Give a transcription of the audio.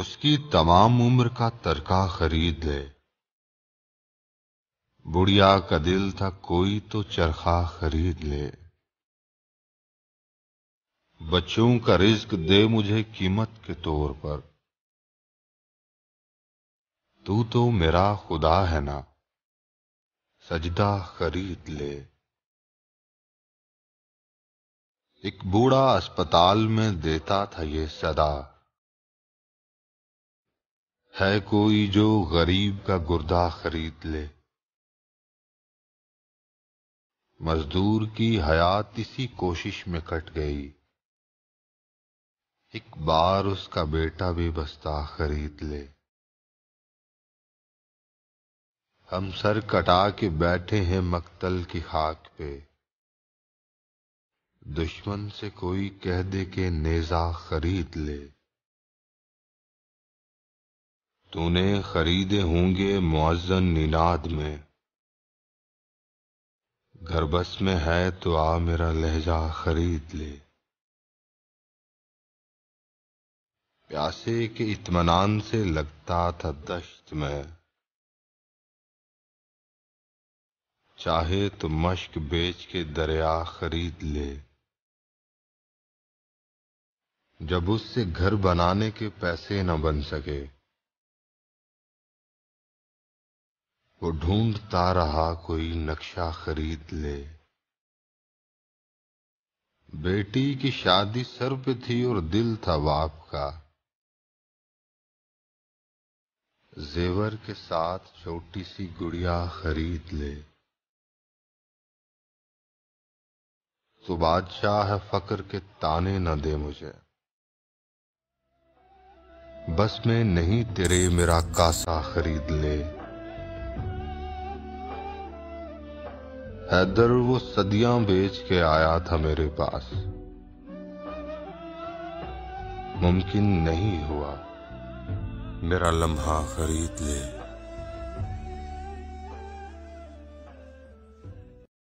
उसकी तमाम उम्र का तरका खरीद ले बुढ़िया का दिल था कोई तो चरखा खरीद ले बच्चों का रिस्क दे मुझे कीमत के तौर पर तू तो मेरा खुदा है ना सजदा खरीद ले एक बूढ़ा अस्पताल में देता था ये सदा है कोई जो गरीब का गुर्दा खरीद ले मजदूर की हयात इसी कोशिश में कट गई एक बार उसका बेटा भी बस्ता खरीद ले हम सर कटा के बैठे हैं मक्तल की खाक पे दुश्मन से कोई कह दे के नेजा खरीद ले तूने खरीदे होंगे मुआजन निनाद में घर बस में है तो आ मेरा लहजा खरीद ले प्यासे के इतमान से लगता था दश्त में चाहे तो मश्क बेच के दरिया खरीद ले जब उससे घर बनाने के पैसे न बन सके वो तो ढूंढता रहा कोई नक्शा खरीद ले बेटी की शादी सर पे थी और दिल था बाप का जेवर के साथ छोटी सी गुड़िया खरीद ले तो बादशाह है फकर के ताने न दे मुझे बस में नहीं तेरे मेरा कासा खरीद ले हैदर वो सदियां बेच के आया था मेरे पास मुमकिन नहीं हुआ मेरा लम्हा खरीद ले